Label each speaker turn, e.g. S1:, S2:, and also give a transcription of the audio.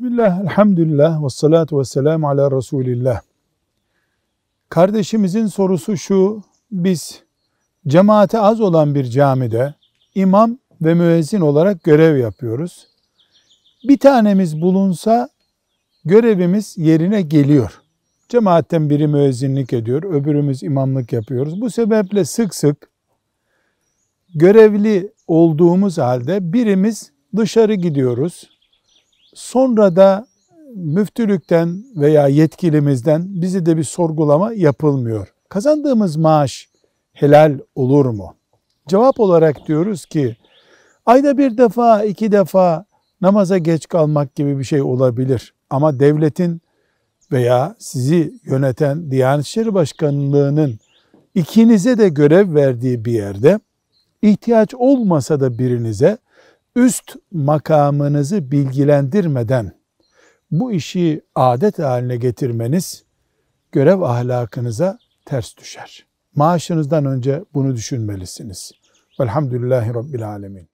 S1: Bismillah, elhamdülillah, ve salatu ve selamu ala Resulillah. Kardeşimizin sorusu şu, biz cemaate az olan bir camide imam ve müezzin olarak görev yapıyoruz. Bir tanemiz bulunsa görevimiz yerine geliyor. Cemaatten biri müezzinlik ediyor, öbürümüz imamlık yapıyoruz. Bu sebeple sık sık görevli olduğumuz halde birimiz dışarı gidiyoruz, Sonra da müftülükten veya yetkilimizden bizi de bir sorgulama yapılmıyor. Kazandığımız maaş helal olur mu? Cevap olarak diyoruz ki ayda bir defa, iki defa namaza geç kalmak gibi bir şey olabilir. Ama devletin veya sizi yöneten Diyanet İşleri Başkanlığı'nın ikinize de görev verdiği bir yerde ihtiyaç olmasa da birinize üst makamınızı bilgilendirmeden bu işi adet haline getirmeniz görev ahlakınıza ters düşer. Maaşınızdan önce bunu düşünmelisiniz. Velhamdülillahi Rabbil Alemin.